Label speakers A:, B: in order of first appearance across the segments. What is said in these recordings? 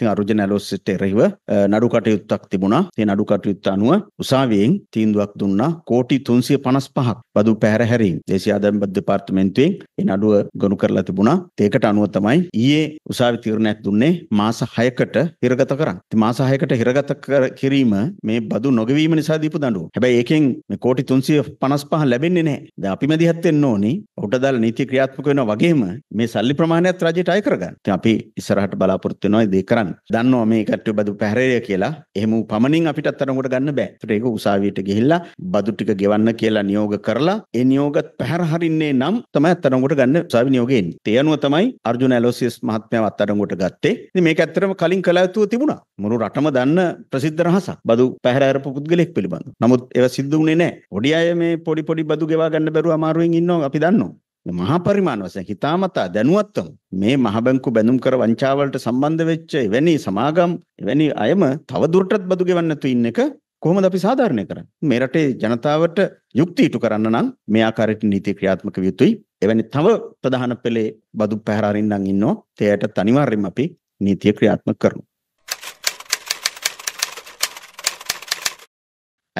A: ඉතින් අරුජන ඇලොස්සට එරෙහිව නඩු කටයුත්තක් තිබුණා. ඒ නඩු කටයුත්ත අනුව උසාවියෙන් තීන්දුවක් දුන්නා කෝටි 355ක් බදු පැහැර හැරීම් දේශීය ආදායම් බදු දෙපාර්තමේන්තුවෙන් ඒ නඩුව ගොනු කරලා තිබුණා. ඒකට අනුව තමයි ඊයේ උසාවි තීරණයක් දුන්නේ මාස 6කට හිරගත කරන්න. ඉතින් මාස 6කට හිරගත කිරීම මේ බදු නොගෙවීම නිසා දීපු දඬුවම. හැබැයි ඒකෙන් මේ කෝටි 355 ලැබෙන්නේ නැහැ. දැන් අපි මැදිහත් වෙන්න ඕනේ ඔහුට දාලා නීති ක්‍රියාත්මක වෙනවා වගේම මේ සල්ලි ප්‍රමාණයත් රජයට අය කරගන්න. ඉතින් අපි ඉස්සරහට බලාපොරොත්තු වෙනවා ඒ දේ කරන්න. කරන්න. දන්නවා මේ කට්ටිය බදු පැහැරය කියලා. එහෙම පමණින් අපිට අත්තරමකට ගන්න බෑ. ඒතර ඒක උසාවියට ගිහිල්ලා බදු ටික ගෙවන්න කියලා නියෝග කරලා ඒ නියෝගත් පැහැර හරින්නේ නම් තමයි අත්තරමකට ගන්න උසාවි නියෝගේ එන්නේ. ඒ අනුව තමයි අර්ජුන ඇලෝසියස් මහත්මයා අත්තරමකට ගත්තේ. ඉතින් මේක ඇත්තටම කලින් කළ යුතුව තිබුණා. මුළු රටම දන්න ප්‍රසිද්ධ රහසක්. බදු පැහැර හරපු පුද්ගලෙක් පිළිබඳ. නමුත් ඒවා සිද්ධු වුණේ නැහැ. ඔඩිය අය මේ පොඩි පොඩි බදු ගෙවා ගන්න බැරුව අමාරුවෙන් ඉන්නවා අපි දන්නවා. මහා පරිමාණ වශයෙන් හිතාමතා දැනුවත්වම මේ මහබැංකු බැඳුම් කර වංචාවලට සම්බන්ධ වෙච්ච එවැනි සමාගම් එවැනි අයම තව දුරටත් බදු ගෙවන්න තු ඉන්න එක කොහොමද අපි සාධාරණය කරන්නේ මේ රටේ ජනතාවට යුක්ති ඉටු කරන්න නම් මේ ආකාරයට නීති ක්‍රියාත්මක විය යුතුයි එවැනි තව ප්‍රධාන පෙළේ බදු පැහැර අරින්නම් ඉන්නෝ තේයට අනිවාර්යෙන්ම අපි නීතිය ක්‍රියාත්මක කරනවා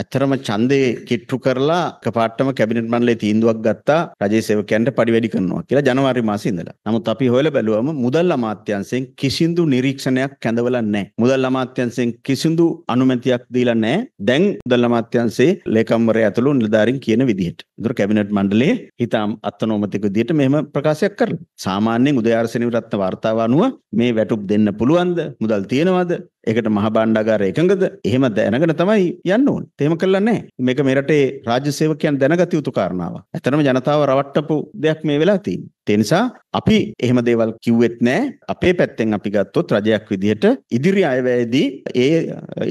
A: ඇත්තරම ඡන්දේ කිට්ටු කරලා එකපාරටම කැබිනට් මණ්ඩලයේ තීන්දුවක් ගත්තා රජයේ සේවකයන්ට පඩි වැඩි කරනවා කියලා ජනවාරි මාසේ ඉඳලා. නමුත් අපි හොයලා බැලුවම මුදල් අමාත්‍යාංශයෙන් කිසිදු නිරීක්ෂණයක් කැඳවලා නැහැ. මුදල් අමාත්‍යාංශයෙන් කිසිදු අනුමැතියක් දීලා නැහැ. දැන් මුදල් අමාත්‍යාංශයේ ලේකම්වරයා ඇතුළු නිලධාරීන් කියන විදිහට. ඒතර කැබිනට් මණ්ඩලයේ හිතාම් අත්නෝමතික විදිහට මෙහෙම ප්‍රකාශයක් කරලා. සාමාන්‍යයෙන් උදයාරසෙනි රත්න වාර්තාව අනුව මේ වැටුප් දෙන්න පුළුවන්ද? මුදල් තියෙනවද? ඒකට මහ බණ්ඩාගාර එකඟද එහෙම දැනගෙන තමයි යන්න ඕනේ. තේම කළා නැහැ. මේක මේ රටේ රාජ්‍ය සේවකයන් දැනගත යුතු කාරණාවක්. ඇත්තටම ජනතාව රවට්ටපු දෙයක් මේ වෙලා තියෙන්නේ. ඒ නිසා අපි එහෙම දේවල් කිව්වෙත් නැහැ. අපේ පැත්තෙන් අපි ගත්තොත් රජයක් විදිහට ඉදිරි අයවැයේදී ඒ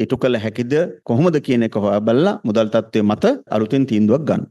A: ඊට කළ හැකිද කොහොමද කියන එක හොයාබල්ලා මුදල් තත්ත්වයේ මත අලුතෙන් තීන්දුවක් ගන්න.